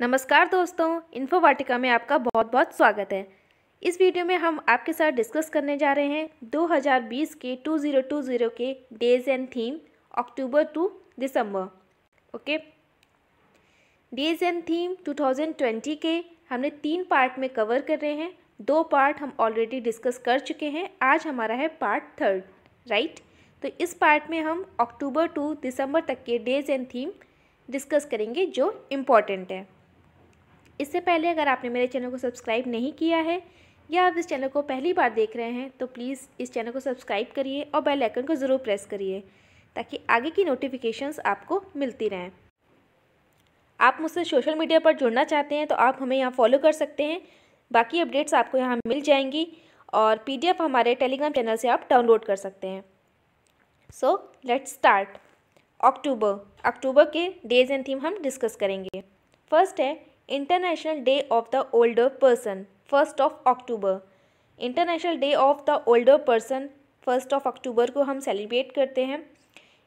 नमस्कार दोस्तों इन्फो वाटिका में आपका बहुत बहुत स्वागत है इस वीडियो में हम आपके साथ डिस्कस करने जा रहे हैं 2020 के 2020 के days and theme October to December okay days and theme 2020 के हमने तीन पार्ट में कवर कर रहे हैं दो पार्ट हम ऑलरेडी डिस्कस कर चुके हैं आज हमारा है पार्ट थर्ड राइट तो इस पार्ट में हम अक्टूबर टू दिसंबर तक के डेज एंड थीम डिस्कस करेंगे जो इम्पॉर्टेंट है इससे पहले अगर आपने मेरे चैनल को सब्सक्राइब नहीं किया है या आप इस चैनल को पहली बार देख रहे हैं तो प्लीज़ इस चैनल को सब्सक्राइब करिए और बेल आइकन को ज़रूर प्रेस करिए ताकि आगे की नोटिफिकेशंस आपको मिलती रहें आप मुझसे सोशल मीडिया पर जुड़ना चाहते हैं तो आप हमें यहाँ फॉलो कर सकते हैं बाकी अपडेट्स आपको यहाँ मिल जाएंगी और एफ हमारे टेलीग्राम चैनल से आप डाउनलोड कर सकते हैं so let's start October October के डेज एंड थीम हम डिस्कस करेंगे फर्स्ट है international day of the older person first of October international day of the older person first of October को हम सेलिब्रेट करते हैं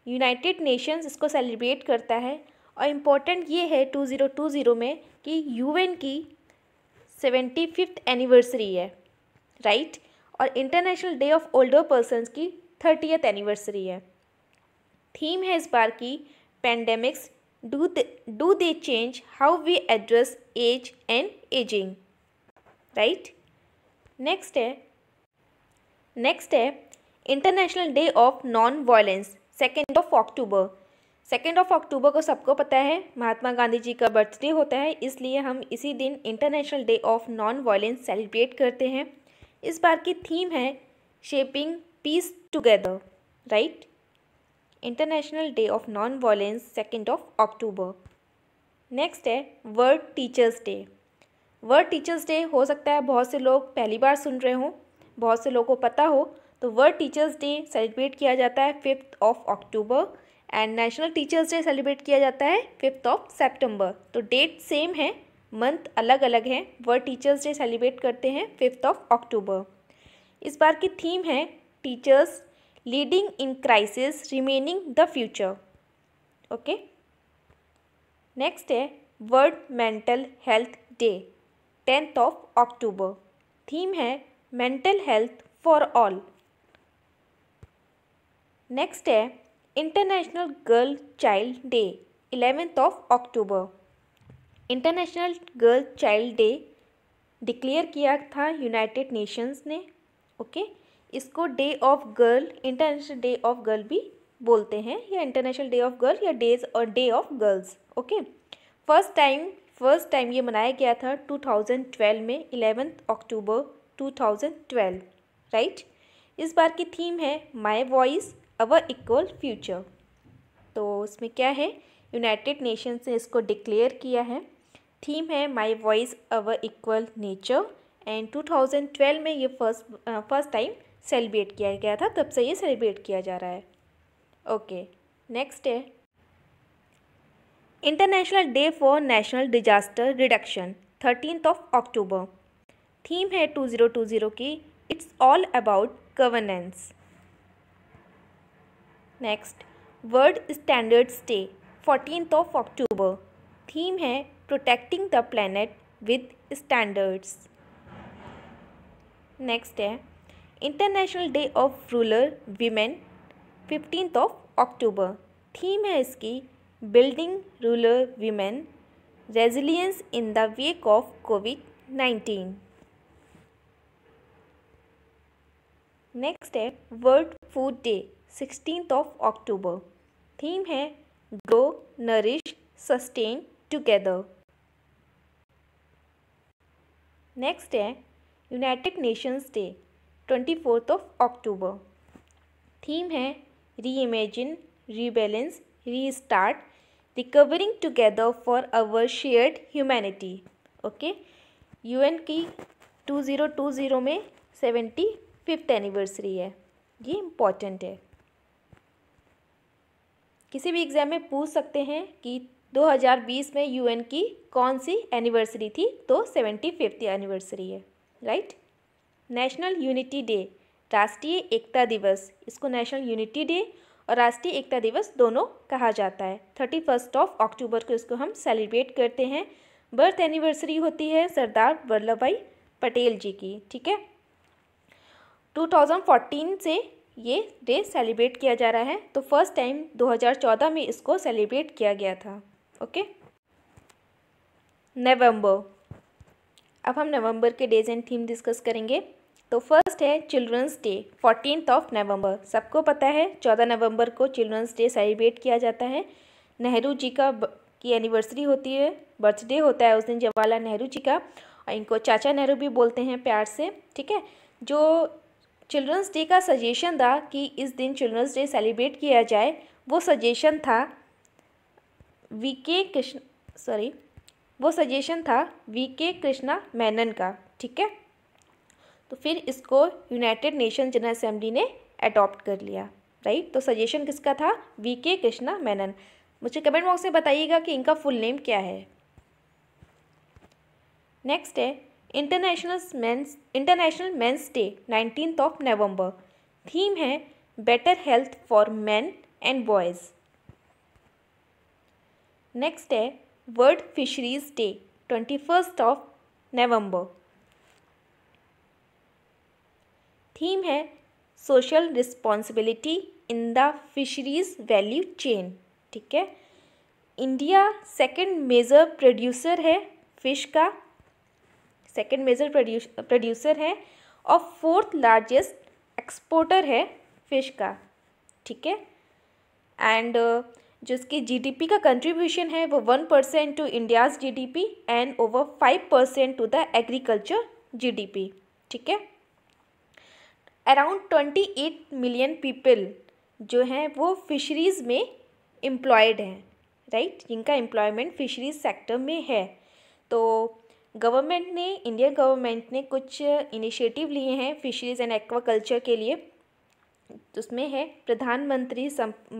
यूनाइटेड नेशंस इसको celebrate करता है और इम्पोर्टेंट ये है टू ज़ीरो टू ज़ीरो में कि यूएन की सेवेंटी फिफ्थ एनिवर्सरी है राइट और international day of older persons की थर्टियथ एनिवर्सरी है थीम है इस बार की pandemics do they, do they change how we address age and aging right next है नेक्स्ट है international day of non violence second of October second of October को सबको पता है महात्मा गांधी जी का बर्थडे होता है इसलिए हम इसी दिन international day of non violence celebrate करते हैं इस बार की थीम है shaping peace together right international day of non violence second of October next है world teachers day world teachers day हो सकता है बहुत से लोग पहली बार सुन रहे हों बहुत से लोगों को पता हो तो वर्ल्ड टीचर्स डे सेलिब्रेट किया जाता है fifth of October and national teachers day celebrate किया जाता है फिफ्थ ऑफ सेप्टेम्बर तो डेट सेम है मंथ अलग अलग हैं वर्ल्ड टीचर्स डे सेलिब्रेट करते हैं फिफ्थ ऑफ अक्टूबर इस बार की थीम है teachers leading in crisis reimagining the future okay next है world mental health day tenth of October theme है mental health for all next है international girl child day eleventh of October international girl child day declared किया था United Nations ने okay okay? इसको day of girl international day of girl भी बोलते हैं या इंटरनेशनल डे ऑफ गर्ल या डेज और day of girls okay first time first time ये मनाया गया था 2012 में इलेवेंथ अक्टूबर 2012 राइट इस बार की थीम है my voice our equal future तो इसमें क्या है यूनाइटेड नेशंस ने इसको डिक्लेयर किया है थीम है my voice our equal nature and 2012 में ये फर्स्ट फर्स्ट टाइम सेलिब्रेट किया गया था तब से ये सेलिब्रेट किया जा रहा है ओके नेक्स्ट है international day for national disaster reduction thirteenth of October theme है टू ज़ीरो टू ज़ीरो की it's all about governance next world standards day fourteenth of October theme है protecting the planet with standards next है international day of rural women fifteenth of October theme है इसकी building rural women resilience in the wake of COVID nineteen next है world food day sixteen of October theme है grow nourish sustain together next है United Nations day twenty fourth of October theme है reimagine rebalance restart recovering together for our shared humanity okay UN की two zero two zero में seventy fifth anniversary है ये important है किसी भी exam में पूछ सकते हैं कि 2020 में यूएन की कौन सी एनिवर्सरी थी तो सेवेंटी फिफ्थ एनिवर्सरी है राइट नेशनल यूनिटी डे राष्ट्रीय एकता दिवस इसको नेशनल यूनिटी डे और राष्ट्रीय एकता दिवस दोनों कहा जाता है थर्टी फर्स्ट ऑफ अक्टूबर को इसको हम सेलिब्रेट करते हैं बर्थ एनिवर्सरी होती है सरदार वल्लभ भाई पटेल जी की ठीक है 2014 से ये डे सेलिब्रेट किया जा रहा है तो फर्स्ट टाइम 2014 में इसको सेलिब्रेट किया गया था ओके नवंबर अब हम नवंबर के डेज एंड थीम डिस्कस करेंगे तो फर्स्ट है children's day fourteenth of November सबको पता है चौदह नवंबर को चिल्ड्रंस डे सेलिब्रेट किया जाता है नेहरू जी का की एनिवर्सरी होती है बर्थडे होता है उस दिन जवाहरलाल नेहरू जी का और इनको चाचा नेहरू भी बोलते हैं प्यार से ठीक है जो चिल्ड्रंस डे का सजेशन था कि इस दिन चिल्ड्रंस डे सेलिब्रेट किया जाए वो सजेशन था वी के कृष्ण सॉरी वो सजेशन था वी के कृष्णा मैनन का ठीक है तो फिर इसको यूनाइटेड नेशन जनरल असेंबली ने अडॉप्ट कर लिया राइट तो सजेशन किसका था वी के कृष्णा मैनन मुझे कमेंट बॉक्स में बताइएगा कि इनका फुल नेम क्या है नेक्स्ट है international men's international men's day nineteen of November theme है better health for men and boys next है world fisheries day twenty first of November theme है social responsibility in the fisheries value chain ठीक है India second major producer है fish का second major producer है और fourth largest exporter है fish का ठीक है एंड जो इसकी जीडीपी का कंट्रीब्यूशन है वो one percent to India's GDP and over five percent to the agriculture GDP ठीक है around twenty eight million people जो हैं वो फिशरीज़ में एम्प्लॉयड हैं राइट जिनका एम्प्लॉयमेंट फिशरीज सेक्टर में है तो गवर्नमेंट ने इंडियन गवर्नमेंट ने कुछ इनिशिएटिव लिए हैं फिशरीज़ एंड एक्वाकल्चर के लिए उसमें है प्रधानमंत्री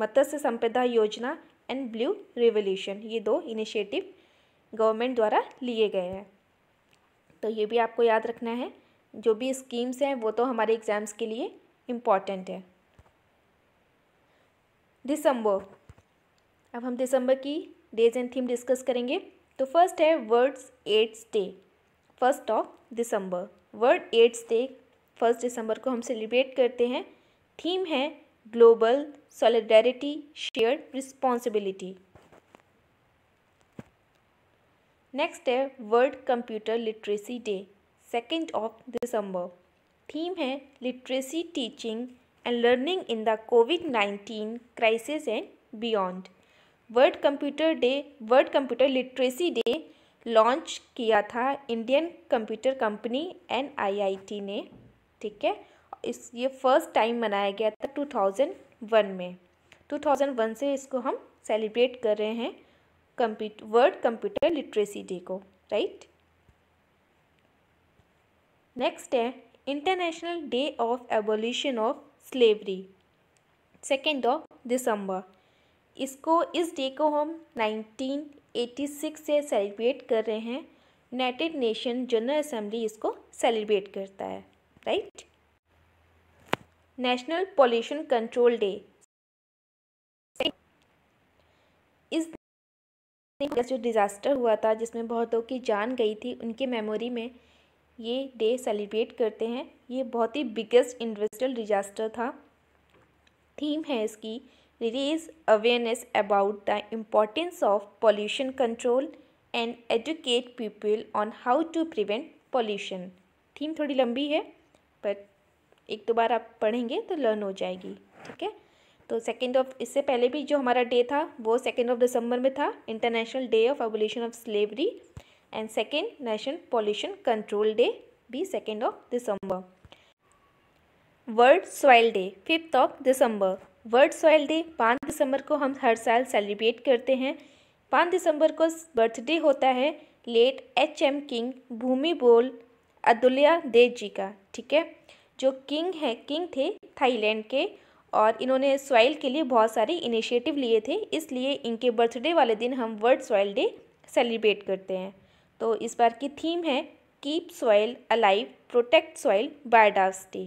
मत्स्य संपदा योजना एंड ब्लू रिवोल्यूशन ये दो इनिशिएटिव गवर्नमेंट द्वारा लिए गए हैं तो ये भी आपको याद रखना है जो भी स्कीम्स हैं वो तो हमारे एग्ज़ाम्स के लिए इम्पॉर्टेंट है दिसंबर अब हम दिसंबर की डेज एंड थीम डिस्कस करेंगे तो फर्स्ट है words AIDS day first of December world AIDS day first दिसंबर को हम सेलिब्रेट करते हैं थीम है global solidarity share responsibility next है world computer literacy day second of December theme है literacy teaching and learning in the COVID nineteen crisis and beyond world computer day world computer literacy day launch किया था Indian computer company I IIT ने ठीक है इस ये first time मनाया गया था टू थाउजेंड वन में टू थाउजेंड वन से इसको हम सेलिब्रेट कर रहे हैं compute world computer literacy day को राइट नेक्स्ट है international day of abolition of slavery second of December इसको इस डे को हम 1986 से सेलिब्रेट कर रहे हैं यूनाइटेड नेशन जनरल असेंबली इसको सेलिब्रेट करता है right national pollution control day इस जो डिज़ास्टर हुआ था जिसमें बहुतों की जान गई थी उनके मेमोरी में ये डे सेलिब्रेट करते हैं ये बहुत ही बिगेस्ट इंडस्ट्रियल डिजास्टर था थीम है इसकी release awareness about the importance of pollution control and educate people on how to prevent pollution theme थोड़ी लंबी है बट एक दो बार आप पढ़ेंगे तो लर्न हो जाएगी ठीक है तो सेकेंड ऑफ इससे पहले भी जो हमारा डे था वो सेकेंड ऑफ दिसंबर में था international day of abolition of slavery and second National Pollution Control Day be 2nd of December. World soil day fifth of december world soil day पाँच दिसंबर को हम हर साल सेलिब्रेट करते हैं पाँच दिसंबर को बर्थडे होता है late H M king Bhumibol अदुल्या देव जी का ठीक है जो किंग है किंग थे थाईलैंड के और इन्होंने सॉइल के लिए बहुत सारे इनिशिएटिव लिए थे इसलिए इनके बर्थडे वाले दिन हम वर्ल्ड सॉइल डे सेलिब्रेट करते हैं तो इस बार की थीम है keep soil alive protect soil biodiversity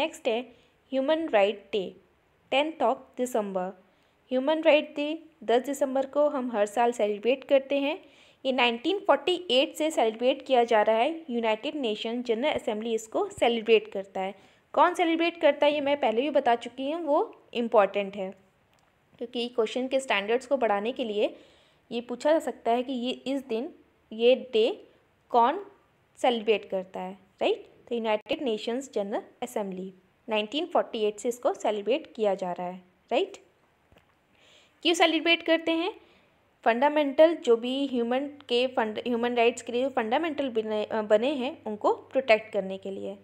next है human right day tenth of December human right day दस दिसंबर को हम हर साल सेलिब्रेट करते हैं ये 1948 से सेलिब्रेट किया जा रहा है यूनाइटेड नेशन जनरल असेंबली इसको सेलिब्रेट करता है कौन सेलिब्रेट करता है ये मैं पहले भी बता चुकी हूँ वो इम्पॉर्टेंट है क्योंकि क्वेश्चन के स्टैंडर्ड्स को बढ़ाने के लिए ये पूछा जा सकता है कि ये इस दिन ये डे कौन सेलिब्रेट करता है राइट तो यूनाइटेड नेशंस जनरल असेंबली 1948 से इसको सेलिब्रेट किया जा रहा है राइट क्यों सेलिब्रेट करते हैं फंडामेंटल जो भी ह्यूमन के फंड ह्यूमन राइट्स के लिए फंडामेंटल बने, बने हैं उनको प्रोटेक्ट करने के लिए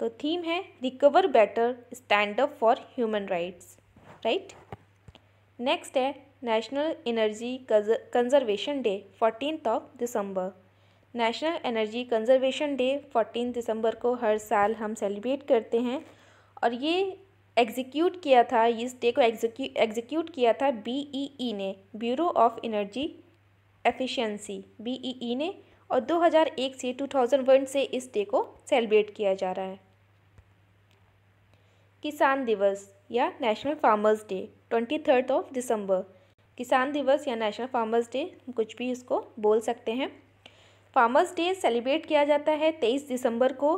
तो थीम है recover better stand up for human rights right next है national energy conservation day fourteen of December national energy conservation day fourteen दिसंबर को हर साल हम सेलिब्रेट करते हैं और ये एग्जीक्यूट किया था इस डे को एग्जीक्यूट किया था बीईई e e ने bureau of energy efficiency BEE ने और 2001 से 2001 से इस डे को सेलिब्रेट किया जा रहा है किसान दिवस या national farmers day twenty third of December किसान दिवस या नेशनल फार्मर्स डे कुछ भी इसको बोल सकते हैं फार्मर्स डे सेलिब्रेट किया जाता है तेईस दिसंबर को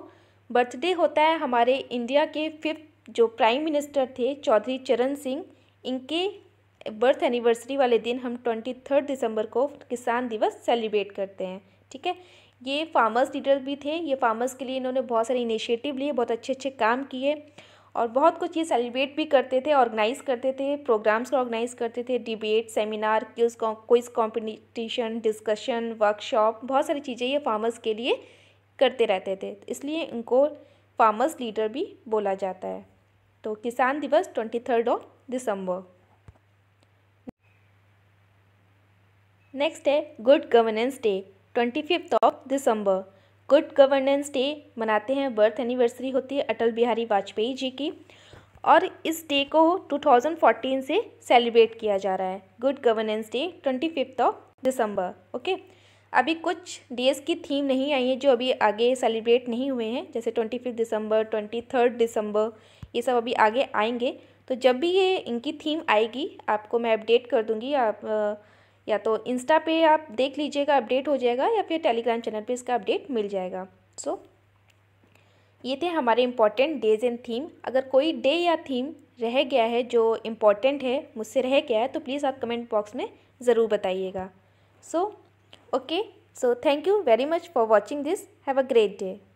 बर्थडे होता है हमारे इंडिया के फिफ्थ जो प्राइम मिनिस्टर थे चौधरी चरण सिंह इनके बर्थ एनिवर्सरी वाले दिन हम ट्वेंटी थर्ड दिसंबर को किसान दिवस सेलिब्रेट करते हैं ठीक है ये फार्मर्स लीडर भी थे ये फार्मर्स के लिए इन्होंने बहुत सारे इनिशिएटिव लिए बहुत अच्छे अच्छे काम किए और बहुत कुछ ये सेलिब्रेट भी करते थे ऑर्गेनाइज़ करते थे प्रोग्राम्स को ऑर्गेनाइज़ करते थे debate seminar quiz competition discussion workshop बहुत सारी चीज़ें ये फार्मर्स के लिए करते रहते थे इसलिए इनको फार्मर्स लीडर भी बोला जाता है तो किसान दिवस twenty third of December next है good governance day twenty fifth of December good governance day मनाते हैं बर्थ एनिवर्सरी होती है अटल बिहारी वाजपेयी जी की और इस डे को 2014 से सेलिब्रेट किया जा रहा है good governance day twenty fifth of December okay अभी कुछ डेज़ की थीम नहीं आई है जो अभी आगे सेलिब्रेट नहीं हुए हैं जैसे ट्वेंटी फिफ्थ दिसंबर ट्वेंटी थर्ड दिसंबर ये सब अभी आगे आएंगे तो जब भी ये इनकी थीम आएगी आपको मैं अपडेट कर दूँगी आप या तो इंस्टा पे आप देख लीजिएगा अपडेट हो जाएगा या फिर टेलीग्राम चैनल पे इसका अपडेट मिल जाएगा सो so, ये थे हमारे इम्पॉर्टेंट डेज एंड थीम अगर कोई डे या थीम रह गया है जो इम्पॉर्टेंट है मुझसे रह गया है तो प्लीज़ आप कमेंट बॉक्स में ज़रूर बताइएगा so okay so thank you very much for watching this have a great day